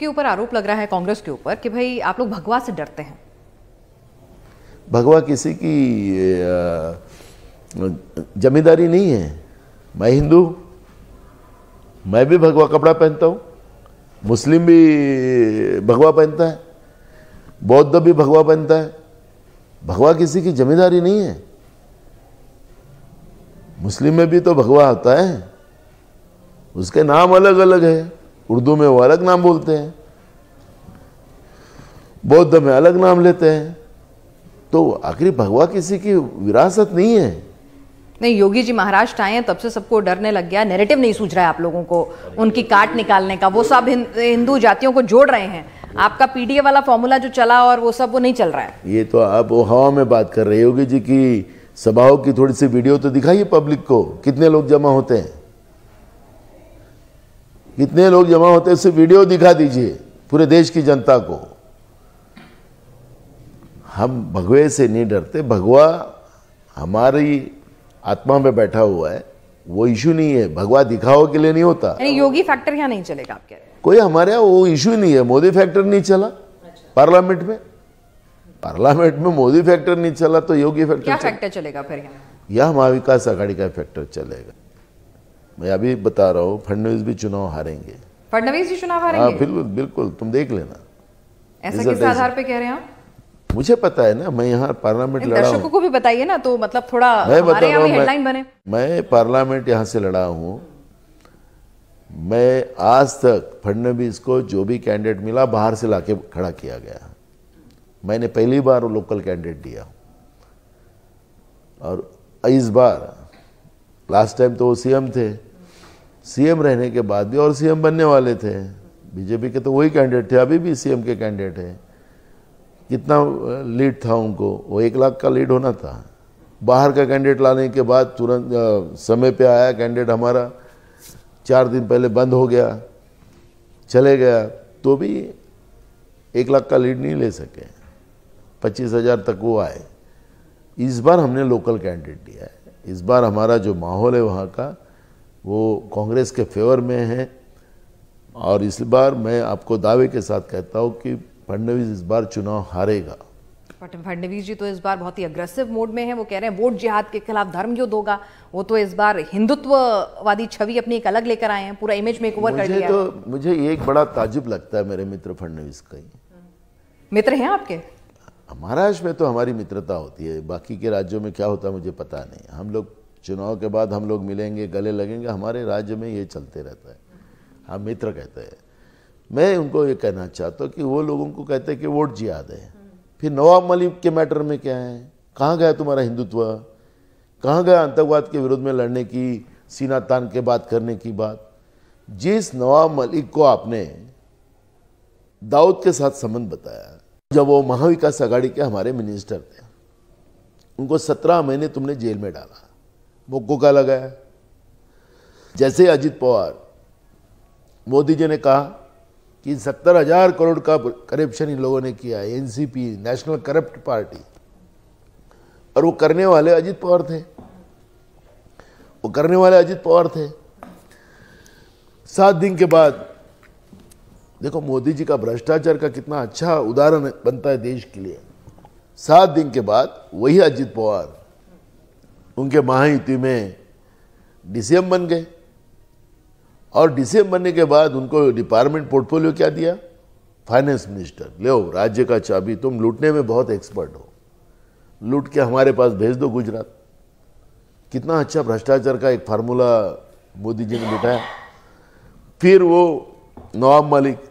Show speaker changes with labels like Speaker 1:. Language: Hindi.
Speaker 1: के ऊपर आरोप लग रहा है कांग्रेस के ऊपर कि भाई आप लोग भगवा से डरते हैं
Speaker 2: भगवा किसी की जमींदारी नहीं है मैं हिंदू मैं भी भगवा कपड़ा पहनता हूँ मुस्लिम भी भगवा पहनता है बौद्ध भी भगवा पहनता है भगवा किसी की जमींदारी नहीं है मुस्लिम में भी तो भगवा आता है उसके नाम अलग अलग है उर्दू में वो अलग नाम बोलते हैं बौद्ध में अलग नाम लेते हैं तो आखिरी भगवा किसी की विरासत नहीं है
Speaker 1: नहीं योगी जी महाराष्ट्र आए हैं तब से सबको डरने लग गया नैरेटिव नहीं सूझ रहा है आप लोगों को उनकी काट निकालने का वो सब हिंदू जातियों को जोड़ रहे हैं आपका पीडीए वाला फॉर्मूला जो चला और वो सब वो नहीं चल रहा है
Speaker 2: ये तो आप हवा में बात कर रहे योगी जी की सभाओं की थोड़ी सी वीडियो तो दिखाइए पब्लिक को कितने लोग जमा होते हैं कितने लोग जमा होते सिर्फ वीडियो दिखा दीजिए पूरे देश की जनता को हम भगवे से नहीं डरते भगवा हमारी आत्मा में बैठा हुआ है वो इशू नहीं है भगवा दिखाओ के लिए नहीं होता
Speaker 1: योगी फैक्टर क्या नहीं चलेगा आप कह रहे
Speaker 2: कोई हमारे यहाँ वो इशू नहीं है मोदी फैक्टर नहीं चला अच्छा। पार्लियामेंट में पार्लियामेंट में मोदी फैक्टर नहीं चला तो योगी फैक्टर क्या
Speaker 1: फैक्टर चलेगा फिर
Speaker 2: यह महाविकास आघाड़ी का फैक्टर चलेगा मैं अभी बता रहा हूँ फडनवीस भी चुनाव हारेंगे
Speaker 1: फडनवीस भी चुनाव हारेंगे हाँ बिल्कुल
Speaker 2: बिल्कुल तुम देख लेना ऐसा किस आधार पे कह रहे हैं मुझे पता है ना मैं यहाँ पार्लियामेंट लड़ा दर्शकों को
Speaker 1: भी बताइए ना तो मतलब थोड़ा मैं बता रहा हूँ बने
Speaker 2: मैं पार्लियामेंट यहाँ से लड़ा हूँ मैं आज तक फडनवीस को जो भी कैंडिडेट मिला बाहर से लाके खड़ा किया गया मैंने पहली बार लोकल कैंडिडेट दिया और इस बार लास्ट टाइम तो वो सीएम थे सीएम रहने के बाद भी और सीएम बनने वाले थे बीजेपी के तो वही कैंडिडेट थे अभी भी सीएम के कैंडिडेट हैं कितना लीड था उनको वो एक लाख का लीड होना था बाहर का कैंडिडेट लाने के बाद तुरंत समय पे आया कैंडिडेट हमारा चार दिन पहले बंद हो गया चले गया तो भी एक लाख का लीड नहीं ले सके पच्चीस हज़ार तक वो आए इस बार हमने लोकल कैंडिडेट दिया है इस बार हमारा जो माहौल है वहाँ का वो कांग्रेस के फेवर में है और इस बार मैं आपको दावे के साथ कहता हूँ कि फडनवीस इस बार चुनाव हारेगा
Speaker 1: फडनवीस जी तो इस बार बहुत ही अग्रेसिव मोड में हैं वो कह रहे हैं वोट जिहाद के खिलाफ धर्म युद्ध होगा वो तो इस बार हिंदुत्ववादी छवि अपनी एक अलग लेकर आए हैं पूरा इमेज मेक ओवर कर लिया तो
Speaker 2: मुझे एक बड़ा ताजुब लगता है मेरे मित्र फडनवीस का
Speaker 1: मित्र हैं आपके
Speaker 2: महाराष्ट्र में तो हमारी मित्रता होती है बाकी के राज्यों में क्या होता है मुझे पता नहीं हम लोग चुनाव के बाद हम लोग मिलेंगे गले लगेंगे हमारे राज्य में ये चलते रहता है हम मित्र कहते हैं मैं उनको ये कहना चाहता हूँ कि वो लोगों को कहते हैं कि वोट जी याद है फिर नवाब मलिक के मैटर में क्या है कहाँ गया तुम्हारा हिंदुत्व कहाँ गया आतंकवाद के विरोध में लड़ने की सीना तान के बात करने की बात जिस नवाब मलिक को आपने दाऊद के साथ संबंध बताया जब वो महाविकास आघाड़ी के हमारे मिनिस्टर थे उनको सत्रह महीने तुमने जेल में डाला मोको का लगाया जैसे अजित पवार मोदी जी ने कहा कि सत्तर हजार करोड़ का करप्शन इन लोगों ने किया एनसीपी नेशनल करप्ट पार्टी और वो करने वाले अजित पवार थे वो करने वाले अजित पवार थे सात दिन के बाद देखो मोदी जी का भ्रष्टाचार का कितना अच्छा उदाहरण बनता है देश के लिए सात दिन के बाद वही अजीत पवार उनके महायुति में डीसीएम बन गए और डीसीएम बनने के बाद उनको डिपार्टमेंट पोर्टफोलियो क्या दिया फाइनेंस मिनिस्टर ले राज्य का चाबी तुम लूटने में बहुत एक्सपर्ट हो लूट के हमारे पास भेज दो गुजरात कितना अच्छा भ्रष्टाचार का एक फार्मूला मोदी जी ने बिठाया फिर वो नवाब मलिक